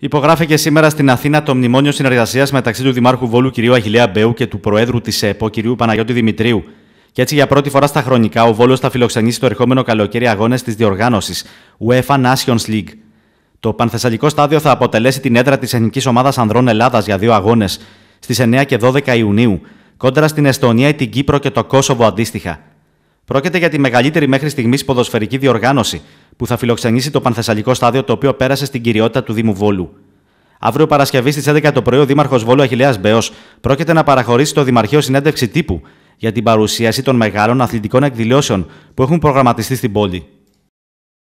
Υπογράφηκε σήμερα στην Αθήνα το μνημόνιο συνεργασίας μεταξύ του Δημάρχου Βόλου κ. Αγιλέα Μπέου και του Προέδρου της ΕΠΟ κ. Παναγιώτη Δημητρίου. Και έτσι για πρώτη φορά στα χρονικά ο Βόλος θα φιλοξενήσει το ερχόμενο καλοκαίρι αγώνες της διοργάνωσης UEFA Nations League. Το Πανθεσσαλικό Στάδιο θα αποτελέσει την έδρα της Εθνικής Ομάδας Ανδρών Ελλάδας για δύο αγώνες στις 9 και 12 Ιουνίου, κόντρα στην Εστονία, την Κύπρο και το Κόσοβο αντίστοιχα. Πρόκειται για τη μεγαλύτερη μέχρι στιγμής ποδοσφαιρική διοργάνωση που θα φιλοξενήσει το Πανθεσσαλικό Στάδιο το οποίο πέρασε στην κυριότητα του Δήμου Βόλου. Αύριο Παρασκευή στις 11 το πρωί ο Δήμαρχος Βόλου Αχηλέα Μπέος πρόκειται να παραχωρήσει το Δημαρχείο συνέντευξη τύπου για την παρουσίαση των μεγάλων αθλητικών εκδηλώσεων που έχουν προγραμματιστεί στην πόλη.